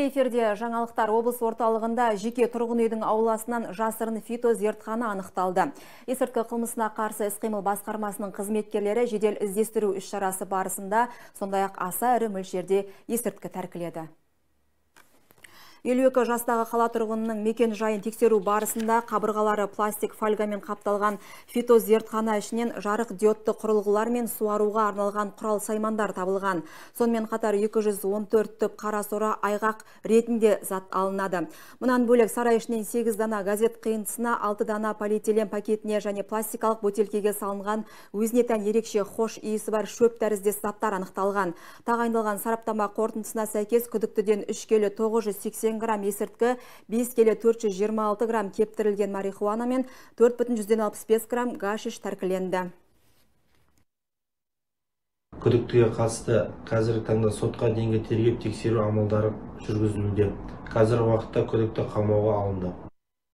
эфирде жаңалықтар облыс орталығында жеке тұрғын үйдің ауласынан жасырын фито анықталды. Есірткі қылмысына қарсы іс-қимыл басқармасының қызметкерлері жедел іздестіру іс-шарасы барысында сондай-ақ аса ірі мөлшерде есірткі тәркіледі. 52 жастағы қала тұрғынының мекен жайын тексеру барысында қабырғалары пластик фольгамен қапталған фитозертхана ішінен жарық диодты құрылғылар мен суаруға арналған құрал саймандар табылған. Сонымен қатар 214 түп қарасора айғақ ретінде зат алынады. Мұнан бөлек сарай ішінен 8 дана газет қиындысына, 6 дана полиэтилен пакетіне және пластикалық бөтелкеге салынған өзіне тән ерекше хош иісі бар шөп тәріздес заттар анықталған. Тағайындалған сараптама қорытындысына сәйкес күдіктіден үш келі 980 сексен грамм есірткі бес келі төрт жүз жиырма алты грамм кептірілген марихуана мен төрт бүтін жүзден алпыс бес грамм гашиш тәркіленді күдіктіге қатысты қазіргі таңда сотқа дейінгі тергеп тексеру амалдары жүргізілуде қазіргі уақытта күдікті қамауға алынды